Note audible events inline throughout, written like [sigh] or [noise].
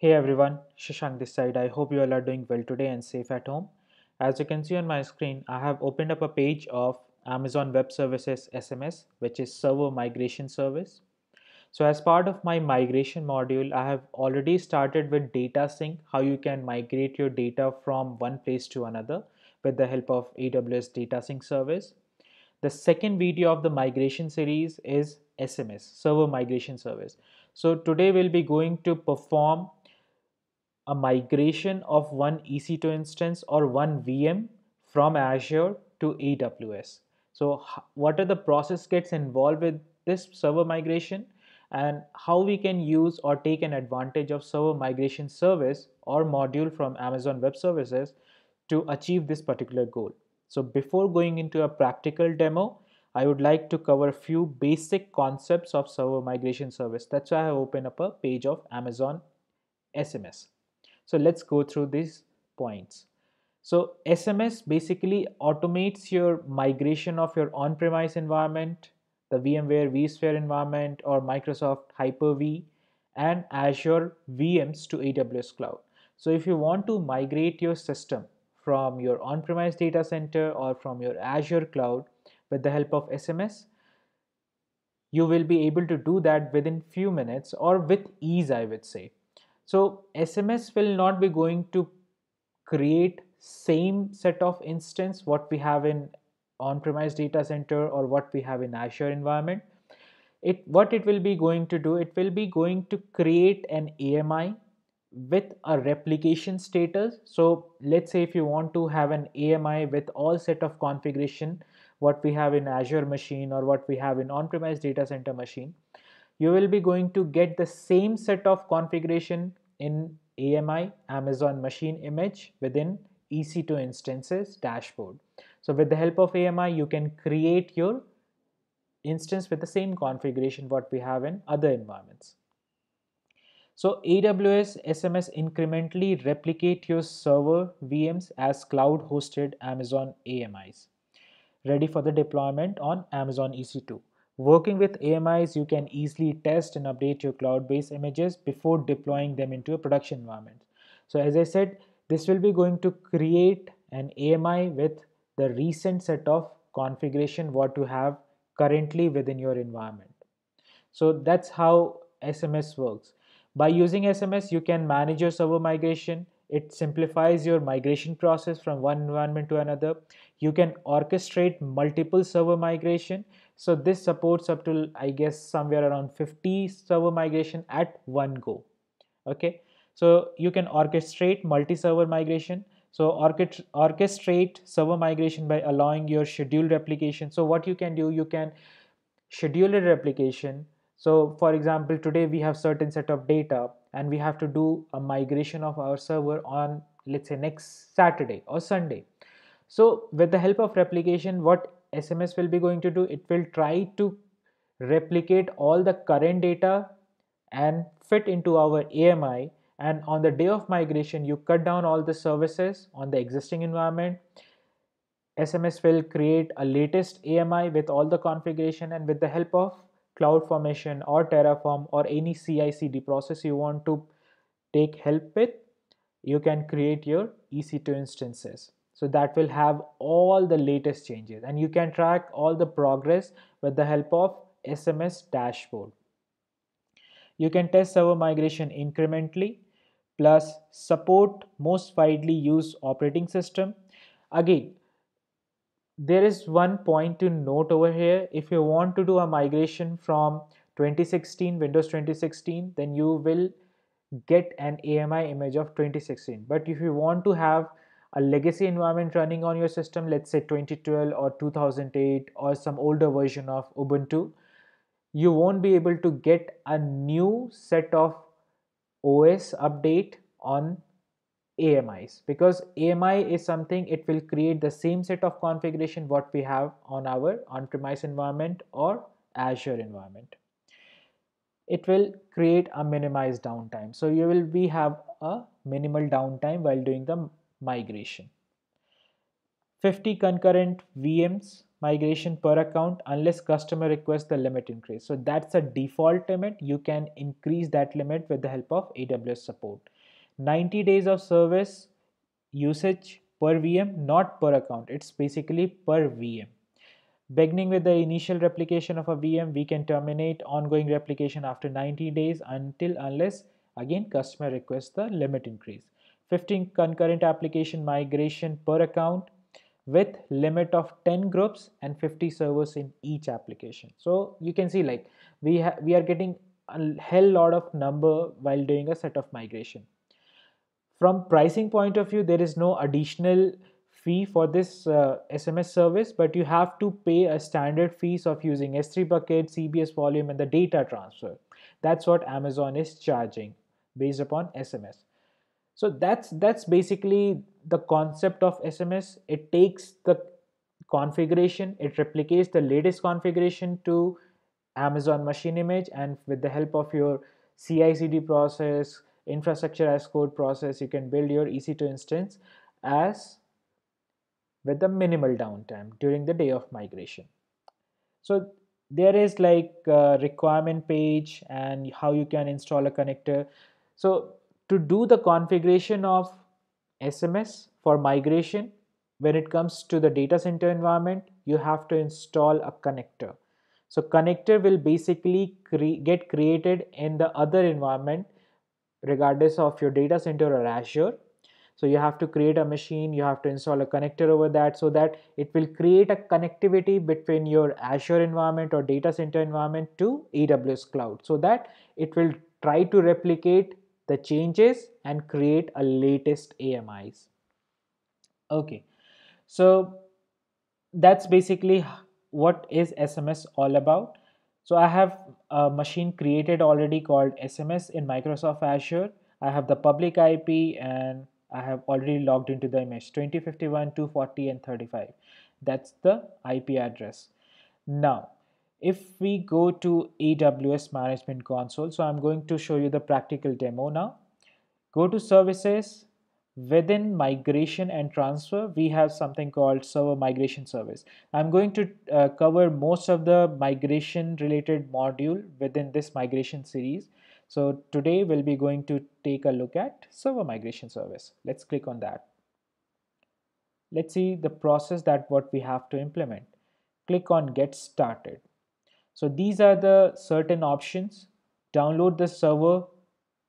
Hey everyone, Shashank this side. I hope you all are doing well today and safe at home. As you can see on my screen, I have opened up a page of Amazon Web Services SMS, which is Server Migration Service. So as part of my migration module, I have already started with data sync, how you can migrate your data from one place to another with the help of AWS data sync service. The second video of the migration series is SMS, Server Migration Service. So today we'll be going to perform a migration of one EC2 instance or one VM from Azure to AWS. So what are the process gets involved with this server migration and how we can use or take an advantage of server migration service or module from Amazon Web Services to achieve this particular goal. So before going into a practical demo, I would like to cover a few basic concepts of server migration service. That's why I open up a page of Amazon SMS. So let's go through these points. So SMS basically automates your migration of your on-premise environment, the VMware vSphere environment or Microsoft Hyper-V and Azure VMs to AWS Cloud. So if you want to migrate your system from your on-premise data center or from your Azure cloud with the help of SMS, you will be able to do that within few minutes or with ease, I would say. So SMS will not be going to create same set of instance what we have in on-premise data center or what we have in Azure environment. It what it will be going to do, it will be going to create an AMI with a replication status. So let's say if you want to have an AMI with all set of configuration, what we have in Azure machine or what we have in on-premise data center machine, you will be going to get the same set of configuration in AMI, Amazon Machine Image within EC2 instances dashboard. So with the help of AMI, you can create your instance with the same configuration what we have in other environments. So AWS SMS incrementally replicate your server VMs as cloud hosted Amazon AMIs ready for the deployment on Amazon EC2. Working with AMIs, you can easily test and update your cloud-based images before deploying them into a production environment. So as I said, this will be going to create an AMI with the recent set of configuration what you have currently within your environment. So that's how SMS works. By using SMS, you can manage your server migration. It simplifies your migration process from one environment to another. You can orchestrate multiple server migration so this supports up to, I guess, somewhere around 50 server migration at one go. Okay. So you can orchestrate multi-server migration. So orchestrate server migration by allowing your scheduled replication. So what you can do, you can schedule a replication. So for example, today we have certain set of data and we have to do a migration of our server on let's say next Saturday or Sunday. So with the help of replication, what SMS will be going to do, it will try to replicate all the current data and fit into our AMI. And on the day of migration, you cut down all the services on the existing environment. SMS will create a latest AMI with all the configuration and with the help of CloudFormation or Terraform or any CI CD process you want to take help with, you can create your EC2 instances so that will have all the latest changes and you can track all the progress with the help of SMS dashboard. You can test server migration incrementally plus support most widely used operating system. Again, there is one point to note over here. If you want to do a migration from 2016 Windows 2016 then you will get an AMI image of 2016 but if you want to have a legacy environment running on your system, let's say 2012 or 2008 or some older version of Ubuntu, you won't be able to get a new set of OS update on AMIs because AMI is something it will create the same set of configuration what we have on our on-premise environment or Azure environment. It will create a minimized downtime. So you will be have a minimal downtime while doing the migration. 50 concurrent VMs migration per account unless customer requests the limit increase. So that's a default limit. You can increase that limit with the help of AWS support. 90 days of service usage per VM, not per account. It's basically per VM. Beginning with the initial replication of a VM, we can terminate ongoing replication after 90 days until unless again customer requests the limit increase. 15 concurrent application migration per account with limit of 10 groups and 50 servers in each application. So you can see like we, we are getting a hell lot of number while doing a set of migration. From pricing point of view, there is no additional fee for this uh, SMS service, but you have to pay a standard fees of using S3 bucket, CBS volume and the data transfer. That's what Amazon is charging based upon SMS so that's that's basically the concept of sms it takes the configuration it replicates the latest configuration to amazon machine image and with the help of your ci cd process infrastructure as code process you can build your ec2 instance as with the minimal downtime during the day of migration so there is like requirement page and how you can install a connector so to do the configuration of SMS for migration, when it comes to the data center environment, you have to install a connector. So connector will basically cre get created in the other environment regardless of your data center or Azure. So you have to create a machine, you have to install a connector over that so that it will create a connectivity between your Azure environment or data center environment to AWS cloud so that it will try to replicate the changes and create a latest AMIs. Okay, so that's basically what is SMS all about. So I have a machine created already called SMS in Microsoft Azure. I have the public IP and I have already logged into the image 2051, 240 and 35. That's the IP address. Now if we go to AWS Management Console, so I'm going to show you the practical demo now. Go to services, within migration and transfer we have something called server migration service i'm going to uh, cover most of the migration related module within this migration series so today we'll be going to take a look at server migration service let's click on that let's see the process that what we have to implement click on get started so these are the certain options. Download the server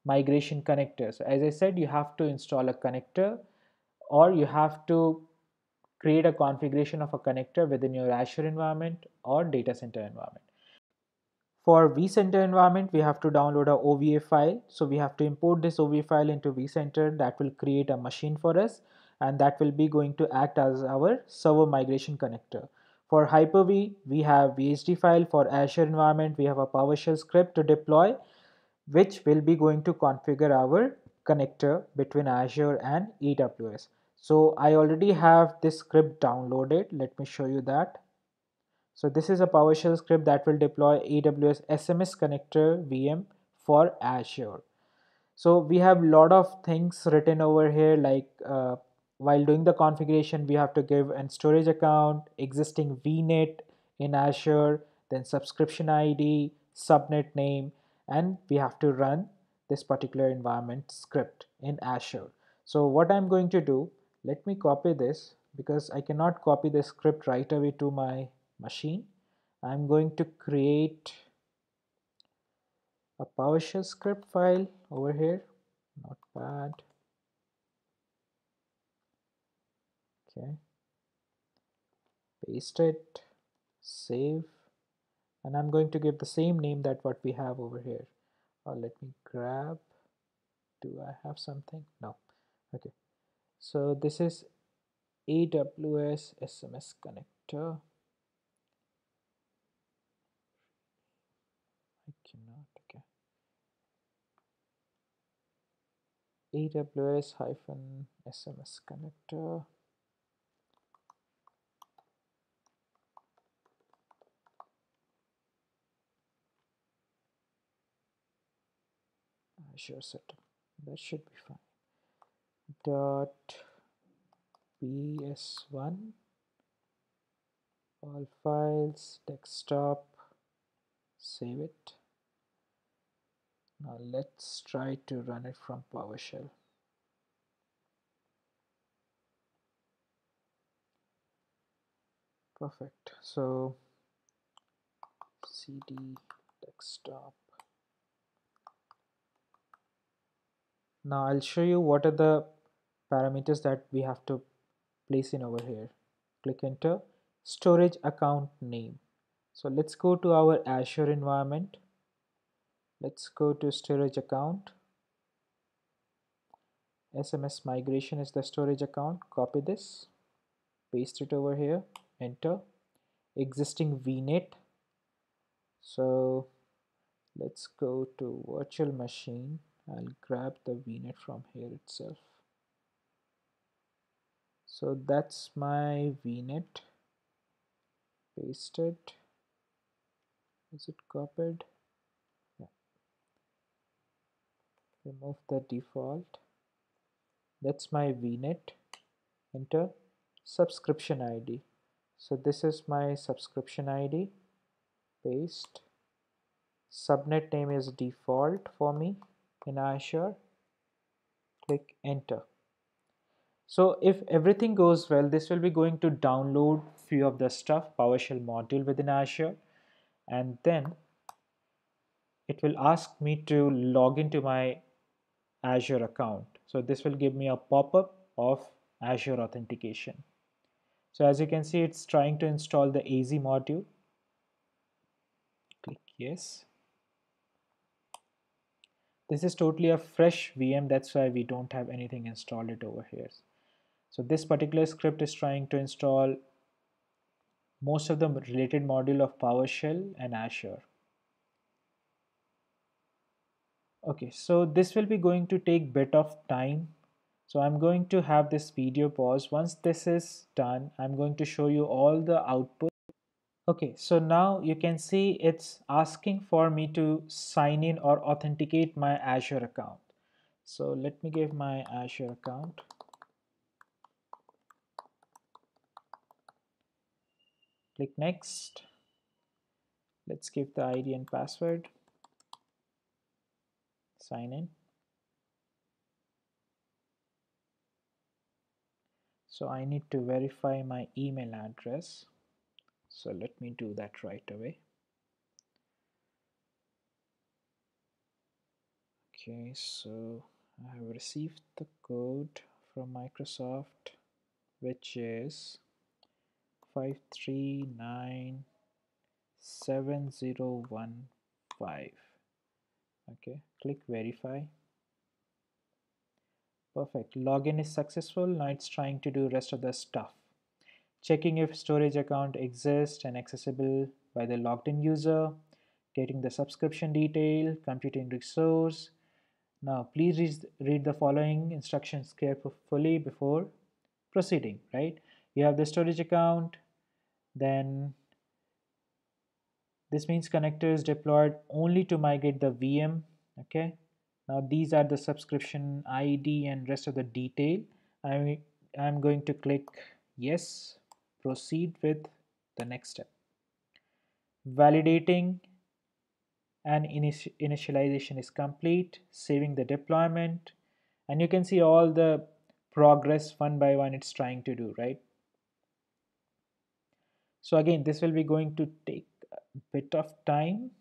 migration connector. So as I said, you have to install a connector or you have to create a configuration of a connector within your Azure environment or data center environment. For vCenter environment, we have to download a OVA file. So we have to import this OVA file into vCenter that will create a machine for us and that will be going to act as our server migration connector. For Hyper-V, we have VHD file. For Azure environment, we have a PowerShell script to deploy, which will be going to configure our connector between Azure and AWS. So I already have this script downloaded. Let me show you that. So this is a PowerShell script that will deploy AWS SMS connector VM for Azure. So we have lot of things written over here like uh, while doing the configuration, we have to give an storage account, existing VNet in Azure, then subscription ID, subnet name, and we have to run this particular environment script in Azure. So what I'm going to do, let me copy this because I cannot copy the script right away to my machine. I'm going to create a PowerShell script file over here, notepad. okay paste it save and I'm going to give the same name that what we have over here or uh, let me grab do I have something no okay so this is AWS SMS connector I cannot okay AWS hyphen SMS connector measure setup that should be fine dot ps1 all files desktop save it now let's try to run it from PowerShell perfect so cd desktop now I'll show you what are the parameters that we have to place in over here click enter storage account name so let's go to our Azure environment let's go to storage account SMS migration is the storage account copy this paste it over here enter existing vnet so let's go to virtual machine I'll grab the VNet from here itself so that's my VNet paste it is it copied yeah. remove the default that's my vnet enter subscription id so this is my subscription id paste subnet name is default for me in Azure, click enter. So if everything goes well, this will be going to download few of the stuff, PowerShell module within Azure. And then it will ask me to log into my Azure account. So this will give me a pop-up of Azure authentication. So as you can see, it's trying to install the AZ module. Click yes. This is totally a fresh VM, that's why we don't have anything installed it over here. So this particular script is trying to install most of the related module of PowerShell and Azure. Okay, so this will be going to take bit of time. So I'm going to have this video pause. Once this is done, I'm going to show you all the output Okay, so now you can see it's asking for me to sign in or authenticate my Azure account. So let me give my Azure account. Click next. Let's give the ID and password. Sign in. So I need to verify my email address. So let me do that right away. Okay, so I have received the code from Microsoft, which is 5397015. Okay, click verify. Perfect, login is successful. Now it's trying to do rest of the stuff checking if storage account exists and accessible by the logged in user, getting the subscription detail, computing resource. Now please read the following instructions carefully before proceeding, right? You have the storage account, then this means connector is deployed only to migrate the VM, okay? Now these are the subscription ID and rest of the detail. I'm, I'm going to click yes proceed with the next step. Validating and initialization is complete, saving the deployment, and you can see all the progress one by one it's trying to do, right? So again, this will be going to take a bit of time.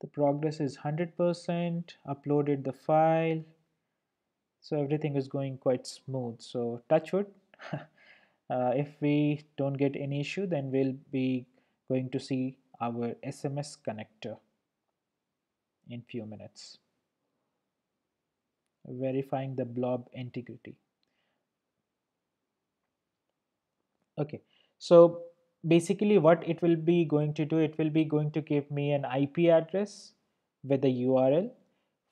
The progress is 100%, uploaded the file, so everything is going quite smooth so touch wood [laughs] uh, if we don't get any issue then we'll be going to see our SMS connector in few minutes verifying the blob integrity okay so basically what it will be going to do it will be going to give me an IP address with a URL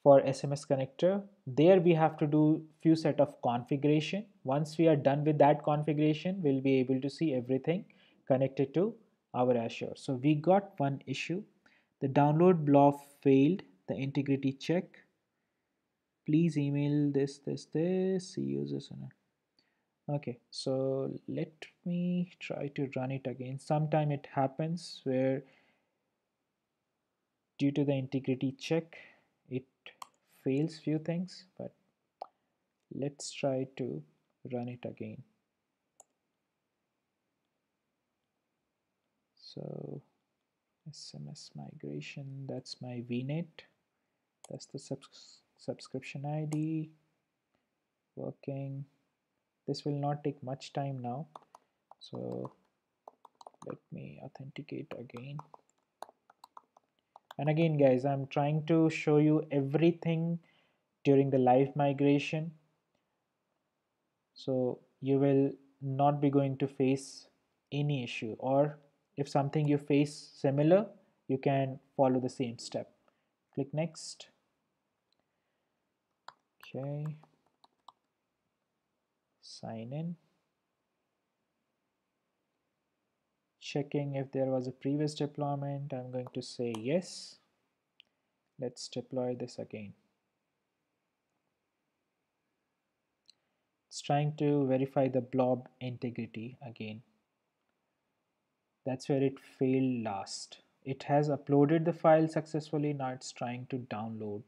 for SMS connector there we have to do few set of configuration once we are done with that configuration we'll be able to see everything connected to our Azure so we got one issue the download block failed the integrity check please email this this this users okay so let me try to run it again sometime it happens where due to the integrity check fails few things but let's try to run it again so SMS migration that's my vnet that's the subs subscription ID working this will not take much time now so let me authenticate again and again guys I'm trying to show you everything during the live migration so you will not be going to face any issue or if something you face similar you can follow the same step click next okay sign in checking if there was a previous deployment I'm going to say yes let's deploy this again it's trying to verify the blob integrity again that's where it failed last it has uploaded the file successfully now it's trying to download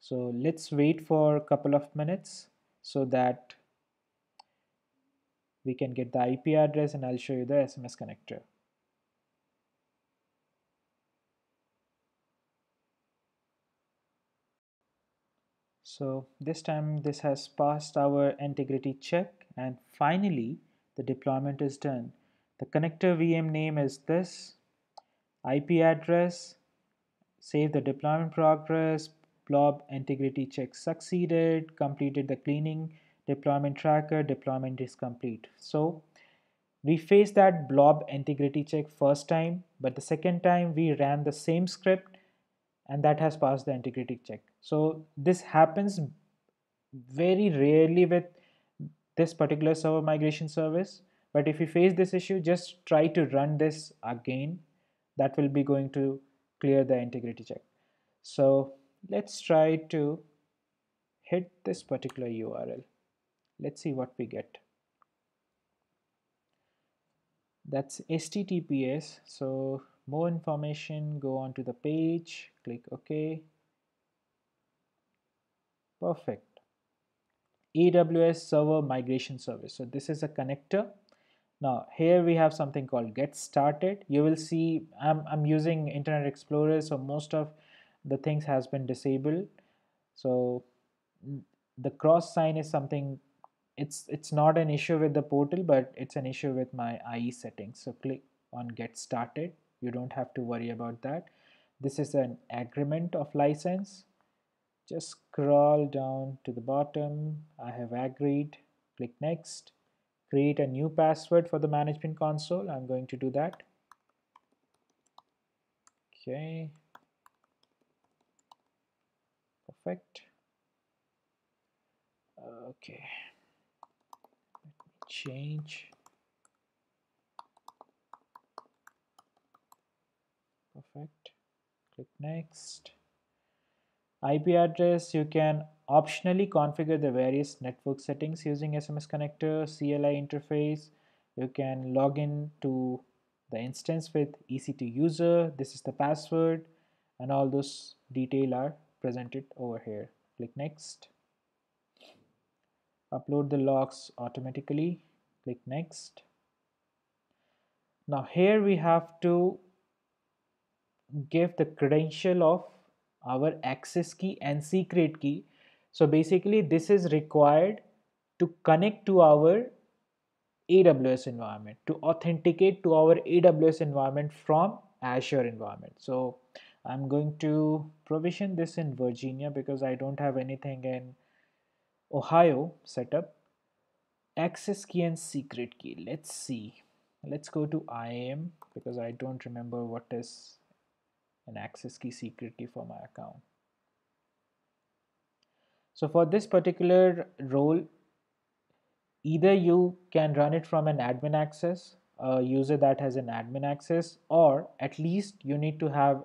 so let's wait for a couple of minutes so that we can get the IP address and I'll show you the SMS connector. So this time this has passed our integrity check and finally the deployment is done. The connector VM name is this, IP address, save the deployment progress, blob integrity check succeeded, completed the cleaning deployment tracker, deployment is complete. So we faced that blob integrity check first time, but the second time we ran the same script and that has passed the integrity check. So this happens very rarely with this particular server migration service. But if you face this issue, just try to run this again. That will be going to clear the integrity check. So let's try to hit this particular URL. Let's see what we get. That's HTTPS. So more information, go on to the page, click OK. Perfect. AWS Server Migration Service. So this is a connector. Now here we have something called get started. You will see I'm, I'm using Internet Explorer so most of the things has been disabled. So the cross sign is something it's it's not an issue with the portal but it's an issue with my IE settings so click on get started you don't have to worry about that this is an agreement of license just scroll down to the bottom I have agreed click next create a new password for the management console I'm going to do that okay perfect okay change perfect click next IP address you can optionally configure the various network settings using SMS connector CLI interface you can log in to the instance with EC2 user this is the password and all those detail are presented over here click next upload the logs automatically click next now here we have to give the credential of our access key and secret key so basically this is required to connect to our AWS environment to authenticate to our AWS environment from Azure environment so I'm going to provision this in Virginia because I don't have anything in Ohio setup, access key and secret key. Let's see. Let's go to IAM because I don't remember what is an access key secret key for my account. So for this particular role, either you can run it from an admin access, a user that has an admin access, or at least you need to have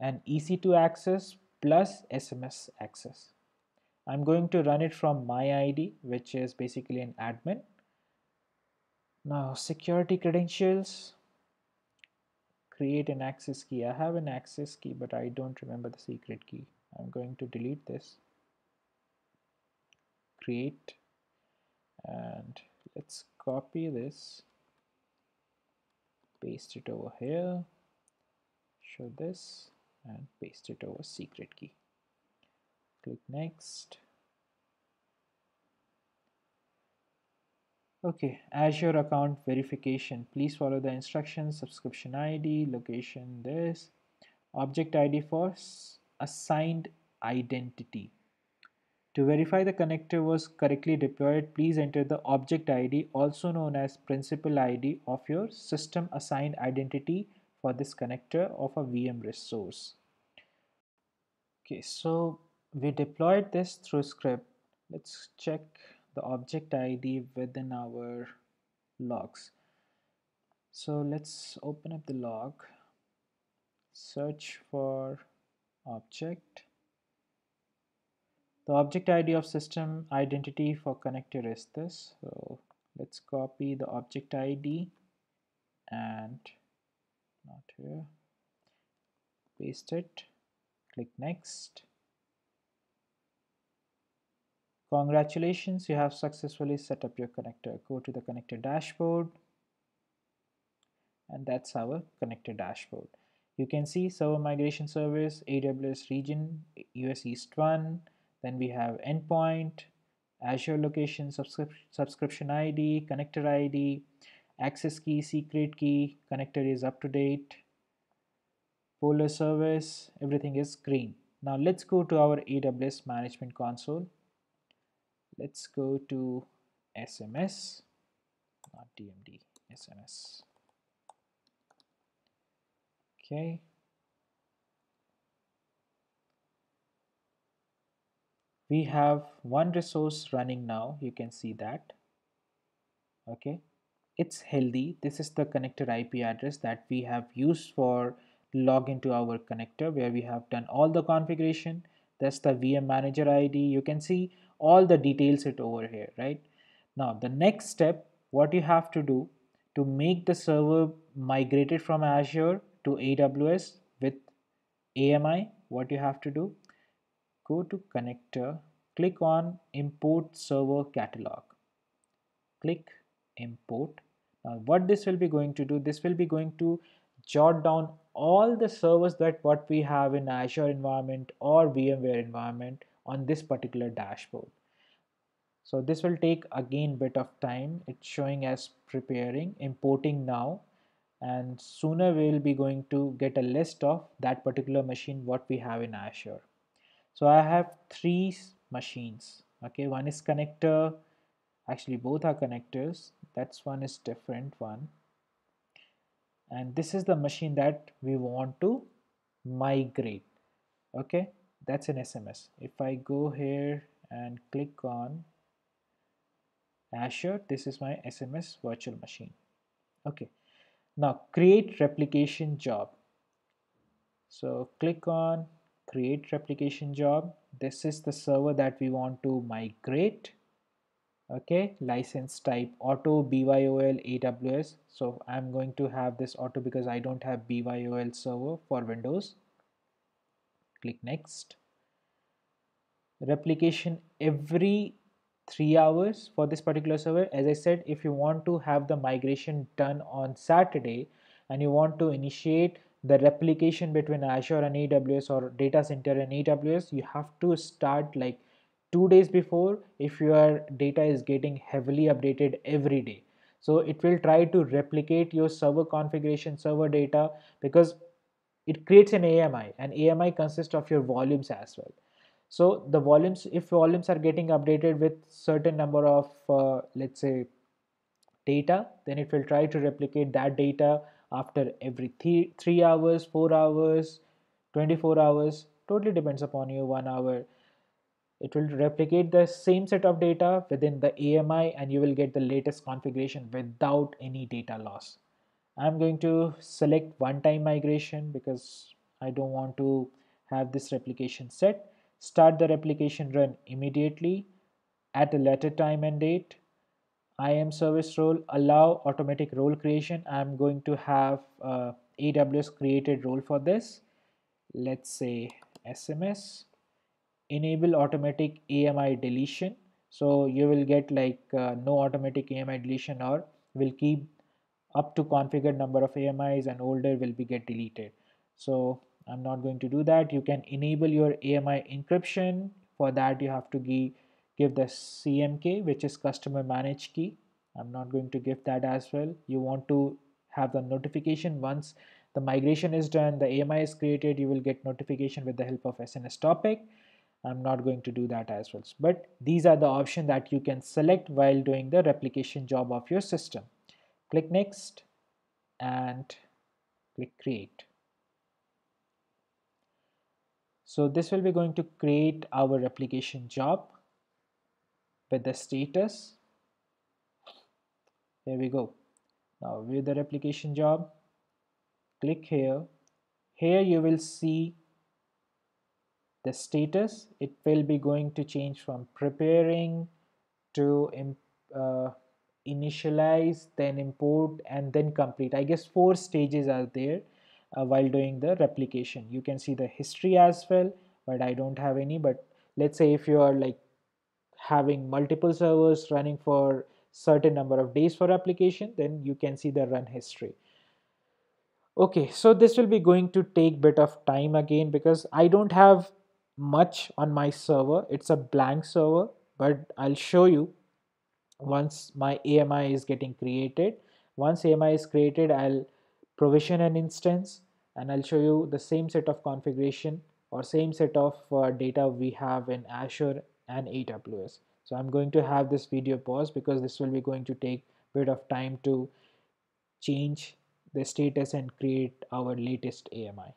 an EC2 access plus SMS access. I'm going to run it from my ID, which is basically an admin. Now security credentials, create an access key. I have an access key, but I don't remember the secret key. I'm going to delete this. Create and let's copy this. Paste it over here. Show this and paste it over secret key click next okay azure account verification please follow the instructions subscription id location this object id for assigned identity to verify the connector was correctly deployed please enter the object id also known as principal id of your system assigned identity for this connector of a vm resource okay so we deployed this through script let's check the object ID within our logs so let's open up the log search for object the object ID of system identity for connector is this so let's copy the object ID and not here paste it click next Congratulations, you have successfully set up your connector. Go to the connector dashboard and that's our connector dashboard. You can see server migration service, AWS region, US East 1, then we have endpoint, Azure location, subscrip subscription ID, connector ID, access key, secret key, connector is up to date, polar service, everything is green. Now let's go to our AWS management console let's go to SMS, not DMD, SMS. Okay. We have one resource running now, you can see that. Okay, it's healthy. This is the connector IP address that we have used for login to our connector where we have done all the configuration. That's the VM manager ID. You can see all the details it over here, right? Now, the next step, what you have to do to make the server migrated from Azure to AWS with AMI, what you have to do, go to connector, click on import server catalog, click import. Now what this will be going to do, this will be going to jot down all the servers that what we have in Azure environment or VMware environment on this particular dashboard. So this will take again bit of time. It's showing as preparing, importing now and sooner we will be going to get a list of that particular machine what we have in Azure. So I have three machines. Okay, one is connector. Actually, both are connectors. That's one is different one. And this is the machine that we want to migrate. Okay, that's an SMS if I go here and click on Azure this is my SMS virtual machine okay now create replication job so click on create replication job this is the server that we want to migrate okay license type auto byol aws so i'm going to have this auto because i don't have byol server for windows click next replication every three hours for this particular server as I said if you want to have the migration done on Saturday and you want to initiate the replication between Azure and AWS or data center and AWS you have to start like two days before if your data is getting heavily updated every day so it will try to replicate your server configuration server data because it creates an AMI and AMI consists of your volumes as well so the volumes, if volumes are getting updated with certain number of, uh, let's say, data, then it will try to replicate that data after every th three hours, four hours, 24 hours, totally depends upon you, one hour. It will replicate the same set of data within the AMI and you will get the latest configuration without any data loss. I'm going to select one time migration because I don't want to have this replication set start the replication run immediately at a later time and date. I am service role allow automatic role creation. I'm going to have uh, AWS created role for this. Let's say SMS enable automatic AMI deletion. So you will get like uh, no automatic AMI deletion or will keep up to configured number of AMIs and older will be get deleted. So I'm not going to do that. You can enable your AMI encryption. For that, you have to give, give the CMK, which is customer managed key. I'm not going to give that as well. You want to have the notification once the migration is done, the AMI is created, you will get notification with the help of SNS topic. I'm not going to do that as well. But these are the options that you can select while doing the replication job of your system. Click next and click create. So this will be going to create our replication job with the status. Here we go. Now view the replication job. Click here. Here you will see the status. It will be going to change from preparing to uh, initialize, then import, and then complete. I guess four stages are there uh, while doing the replication. You can see the history as well, but I don't have any. But let's say if you are like having multiple servers running for certain number of days for application, then you can see the run history. Okay, so this will be going to take bit of time again because I don't have much on my server. It's a blank server, but I'll show you once my AMI is getting created. Once AMI is created, I'll provision an instance and I'll show you the same set of configuration or same set of uh, data we have in Azure and AWS. So I'm going to have this video pause because this will be going to take a bit of time to change the status and create our latest AMI.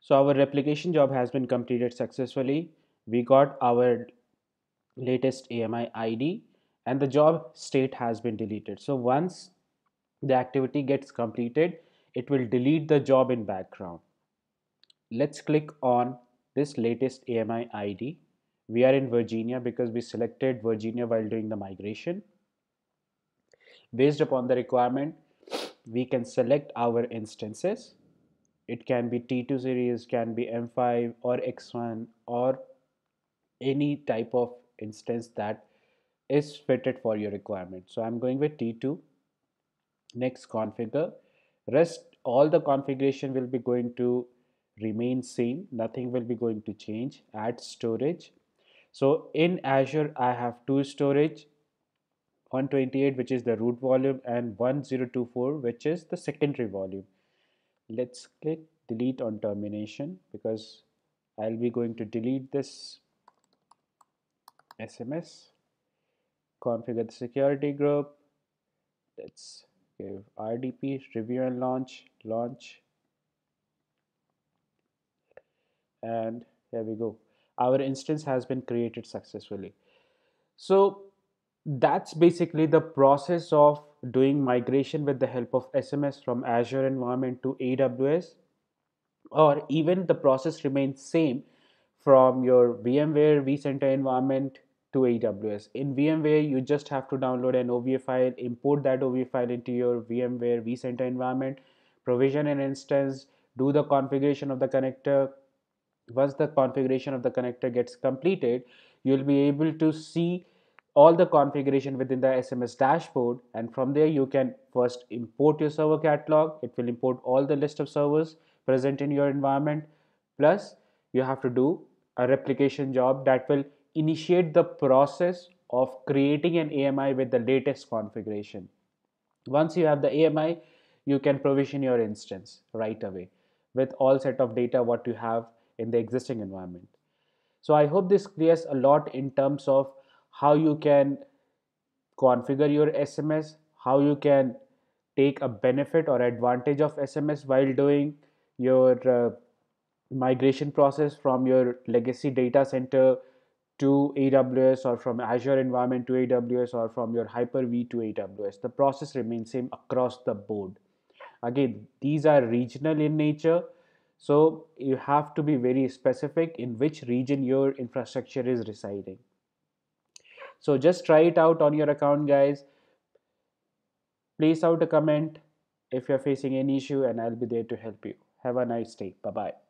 So our replication job has been completed successfully. We got our latest AMI ID and the job state has been deleted. So once the activity gets completed, it will delete the job in background. Let's click on this latest AMI ID. We are in Virginia because we selected Virginia while doing the migration. Based upon the requirement, we can select our instances. It can be T2 series, can be M5 or X1 or any type of instance that is fitted for your requirement. So I'm going with T2 next configure rest all the configuration will be going to remain same nothing will be going to change add storage so in Azure I have two storage 128 which is the root volume and 1024 which is the secondary volume let's click delete on termination because I'll be going to delete this SMS configure the security group let's give RDP and launch launch and here we go our instance has been created successfully so that's basically the process of doing migration with the help of SMS from Azure environment to AWS or even the process remains same from your VMware vCenter environment to AWS. In VMware, you just have to download an OVA file, import that OVA file into your VMware vCenter environment, provision an instance, do the configuration of the connector. Once the configuration of the connector gets completed, you'll be able to see all the configuration within the SMS dashboard and from there you can first import your server catalog. It will import all the list of servers present in your environment. Plus you have to do a replication job that will initiate the process of creating an AMI with the latest configuration. Once you have the AMI, you can provision your instance right away with all set of data what you have in the existing environment. So I hope this clears a lot in terms of how you can configure your SMS, how you can take a benefit or advantage of SMS while doing your uh, migration process from your legacy data center to AWS or from Azure environment to AWS or from your Hyper-V to AWS. The process remains same across the board. Again, these are regional in nature. So you have to be very specific in which region your infrastructure is residing. So just try it out on your account guys. Place out a comment if you're facing any issue and I'll be there to help you. Have a nice day. Bye-bye.